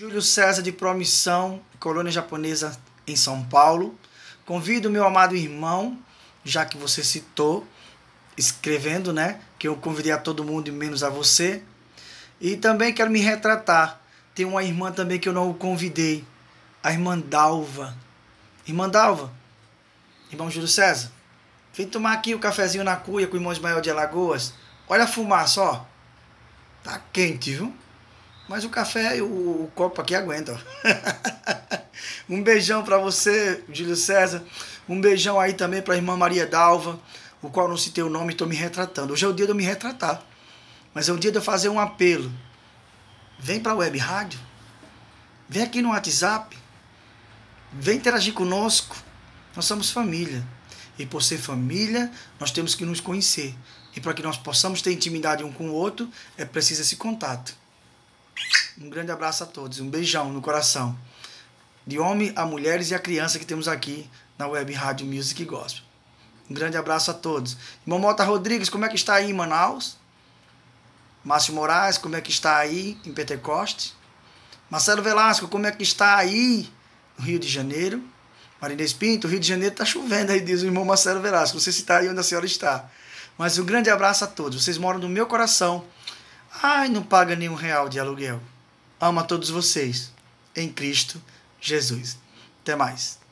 Júlio César de Promissão, colônia japonesa em São Paulo. Convido meu amado irmão, já que você citou, escrevendo, né? Que eu convidei a todo mundo menos a você. E também quero me retratar. Tem uma irmã também que eu não convidei, a irmã Dalva. Irmã Dalva, irmão Júlio César, vem tomar aqui o um cafezinho na cuia com o irmão Ismael de Alagoas. Olha a fumaça, ó. Tá quente, viu? Mas o café, o, o copo aqui aguentam um beijão para você, Júlio César. Um beijão aí também para a irmã Maria Dalva, o qual não citei o nome, estou me retratando. Hoje é o dia de eu me retratar. Mas é o dia de eu fazer um apelo. Vem para a web rádio. Vem aqui no WhatsApp. Vem interagir conosco. Nós somos família. E por ser família, nós temos que nos conhecer. E para que nós possamos ter intimidade um com o outro, é preciso esse contato. Um grande abraço a todos, um beijão no coração. De homem a mulheres e a criança que temos aqui na Web Rádio Music Gospel. Um grande abraço a todos. Irmão Mota Rodrigues, como é que está aí em Manaus? Márcio Moraes, como é que está aí em Pentecoste? Marcelo Velasco, como é que está aí no Rio de Janeiro? Marinês Pinto, Rio de Janeiro está chovendo aí, diz o irmão Marcelo Velasco. Não sei se está aí onde a senhora está. Mas um grande abraço a todos. Vocês moram no meu coração. Ai, não paga nenhum real de aluguel. Amo a todos vocês. Em Cristo Jesus. Até mais.